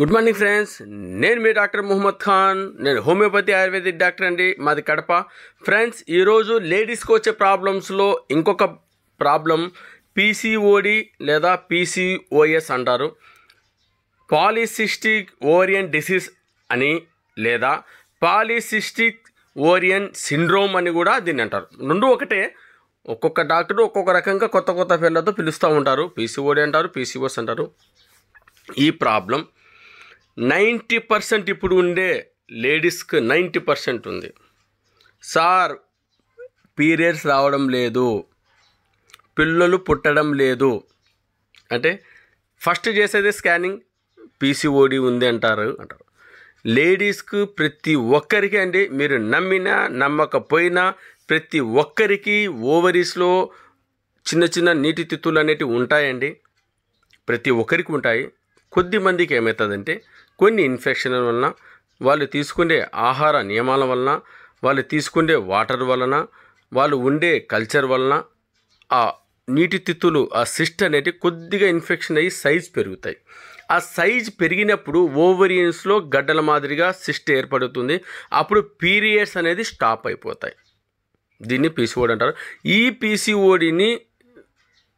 good morning friends నేను మీ doctor Mohammed Khan నేను homeopathy ayurvedic doctor అండి మాది కడప ఫ్రెండ్స్ ఈరోజు లేడీస్కి వచ్చే ప్రాబ్లమ్స్లో ఇంకొక ప్రాబ్లం పీసీఓడి లేదా పీసీఓఎస్ అంటారు పాలిసిస్టిక్ ఓరియన్ డిసీజ్ అని లేదా పాలిసిస్టిక్ ఓరియన్ సిండ్రోమ్ అని కూడా దీన్ని అంటారు రెండు ఒకటే ఒక్కొక్క డాక్టర్ ఒక్కొక్క రకంగా కొత్త కొత్త పేర్లతో పిలుస్తూ ఉంటారు పీసీఓడి అంటారు పీసీఓఎస్ అంటారు ఈ ప్రాబ్లం నైంటీ పర్సెంట్ ఇప్పుడు ఉండే లేడీస్కి నైంటీ పర్సెంట్ ఉంది సార్ పీరియడ్స్ రావడం లేదు పిల్లలు పుట్టడం లేదు అంటే ఫస్ట్ చేసేది స్కానింగ్ పీసీఓడి ఉంది అంటారు అంటారు లేడీస్కు ప్రతి ఒక్కరికి అండి మీరు నమ్మినా నమ్మకపోయినా ప్రతి ఒక్కరికి ఓవరీస్లో చిన్న చిన్న నీటి తిత్తులు అనేటివి ఉంటాయండి ప్రతి ఒక్కరికి ఉంటాయి కొద్ది మందికి ఏమవుతుందంటే కొన్ని ఇన్ఫెక్షన్ల వలన వాళ్ళు తీసుకునే ఆహార నియమాల వలన వాళ్ళు తీసుకునే వాటర్ వలన వాళ్ళు ఉండే కల్చర్ వలన ఆ నీటి తిత్తులు ఆ సిస్ట్ అనేది కొద్దిగా ఇన్ఫెక్షన్ అయ్యి సైజ్ పెరుగుతాయి ఆ సైజ్ పెరిగినప్పుడు ఓవరియన్స్లో గడ్డల మాదిరిగా సిస్ట్ ఏర్పడుతుంది అప్పుడు పీరియడ్స్ అనేది స్టాప్ అయిపోతాయి దీన్ని పీసీఓడి అంటారు ఈ పీసీఓడిని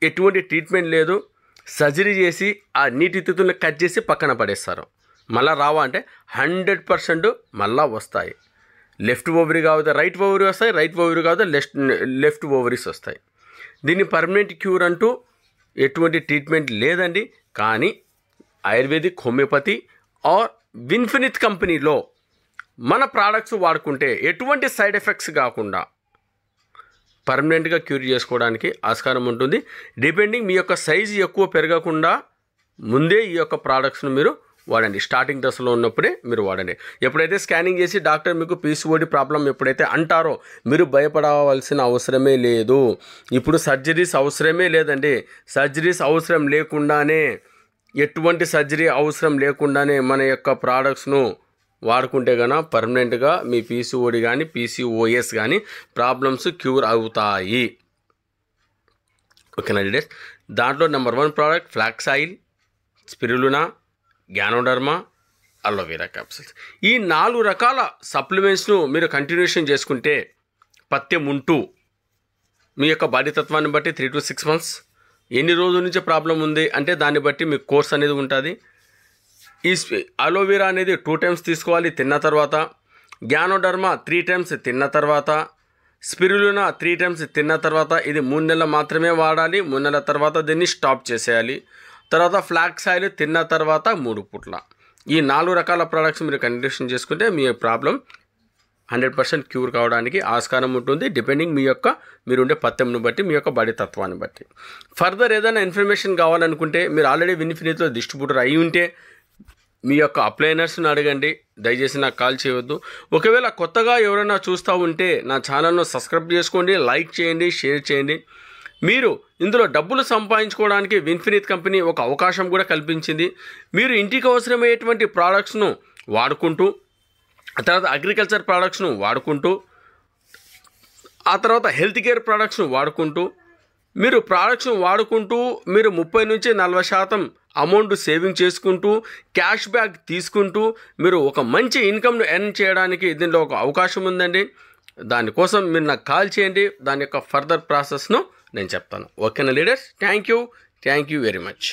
ఎటువంటి ట్రీట్మెంట్ లేదు సర్జరీ చేసి ఆ నీటి తిత్తులను కట్ చేసి పక్కన పడేస్తారు మళ్ళీ రావా అంటే హండ్రెడ్ పర్సెంట్ మళ్ళీ వస్తాయి లెఫ్ట్ ఓవరీ కాకపోతే రైట్ ఓవరీ వస్తాయి రైట్ ఓవరీ కాకపోతే లెఫ్ట్ లెఫ్ట్ ఓవరీస్ వస్తాయి దీన్ని పర్మనెంట్ క్యూర్ అంటూ ఎటువంటి ట్రీట్మెంట్ లేదండి కానీ ఆయుర్వేదిక్ హోమియోపతి ఆర్ విన్ఫినిత్ కంపెనీలో మన ప్రోడక్ట్స్ వాడుకుంటే ఎటువంటి సైడ్ ఎఫెక్ట్స్ కాకుండా పర్మనెంట్గా క్యూర్ చేసుకోవడానికి ఆస్కారం ఉంటుంది డిపెండింగ్ మీ యొక్క సైజు ఎక్కువ పెరగకుండా ముందే ఈ యొక్క ప్రోడక్ట్స్ను మీరు వాడండి స్టార్టింగ్ దశలో ఉన్నప్పుడే మీరు వాడండి ఎప్పుడైతే స్కానింగ్ చేసి డాక్టర్ మీకు పీసీఓడి ప్రాబ్లం ఎప్పుడైతే అంటారో మీరు భయపడవలసిన అవసరమే లేదు ఇప్పుడు సర్జరీస్ అవసరమే లేదండి సర్జరీస్ అవసరం లేకుండానే ఎటువంటి సర్జరీ అవసరం లేకుండానే మన యొక్క ప్రోడక్ట్స్ను వాడుకుంటే కన పర్మనెంట్గా మీ పీసీఓడి కానీ పీసీఓఎస్ కానీ ప్రాబ్లమ్స్ క్యూర్ అవుతాయి ఓకేనా డేస్ దాంట్లో number one product flax oil spirulina ganoderma aloe vera capsules ఈ నాలుగు రకాల సప్లిమెంట్స్ను మీరు కంటిన్యూషన్ చేసుకుంటే పత్యం ఉంటూ మీ యొక్క తత్వాన్ని బట్టి త్రీ టు సిక్స్ మంత్స్ ఎన్ని రోజుల నుంచి ప్రాబ్లం ఉంది అంటే దాన్ని బట్టి మీకు కోర్స్ అనేది ఉంటుంది ఈ అలోవేరా అనేది టూ టైమ్స్ తీసుకోవాలి తిన్న తర్వాత గ్యానోడర్మా త్రీ టైమ్స్ తిన్న తర్వాత స్పిరులునా త్రీ టైమ్స్ తిన్న తర్వాత ఇది మూడు నెలలు మాత్రమే వాడాలి మూడు నెలల తర్వాత దీన్ని స్టాప్ చేసేయాలి తర్వాత ఫ్లాక్స్ ఆయిల్ తిన్న తర్వాత మూడు పూట్ల ఈ నాలుగు రకాల ప్రోడక్ట్స్ మీరు కండిషన్ చేసుకుంటే మీ ప్రాబ్లం హండ్రెడ్ పర్సెంట్ క్యూర్ కావడానికి ఆస్కారం ఉంటుంది డిపెండింగ్ మీ యొక్క మీరు ఉండే పత్యంను బట్టి మీ యొక్క బాడీ తత్వాన్ని బట్టి ఫర్దర్ ఏదైనా ఇన్ఫర్మేషన్ కావాలనుకుంటే మీరు ఆల్రెడీ విన్ఫినితో డిస్ట్రిబ్యూటర్ అయి ఉంటే మీ యొక్క అప్లైనర్స్ని అడగండి దయచేసి నాకు కాల్ చేయవద్దు ఒకవేళ కొత్తగా ఎవరైనా చూస్తూ ఉంటే నా ఛానల్ను సబ్స్క్రైబ్ చేసుకోండి లైక్ చేయండి షేర్ చేయండి మీరు ఇందులో డబ్బులు సంపాదించుకోవడానికి విన్ఫినిత్ కంపెనీ ఒక అవకాశం కూడా కల్పించింది మీరు ఇంటికి అవసరమయ్యేటువంటి ప్రోడక్ట్స్ను వాడుకుంటూ ఆ తర్వాత అగ్రికల్చర్ ప్రోడక్ట్స్ను వాడుకుంటూ ఆ తర్వాత హెల్త్ కేర్ ప్రోడక్ట్స్ను వాడుకుంటూ మీరు ప్రోడక్ట్స్ను వాడుకుంటూ మీరు ముప్పై నుంచి నలభై శాతం అమౌంట్ సేవింగ్ చేసుకుంటూ క్యాష్ బ్యాక్ తీసుకుంటూ మీరు ఒక మంచి ఇన్కమ్ను ఎర్న్ చేయడానికి దీనిలో ఒక అవకాశం ఉందండి దానికోసం మీరు నాకు కాల్ చేయండి దాని యొక్క ఫర్దర్ ప్రాసెస్ను నేను చెప్తాను ఓకేనా leaders thank you thank you very much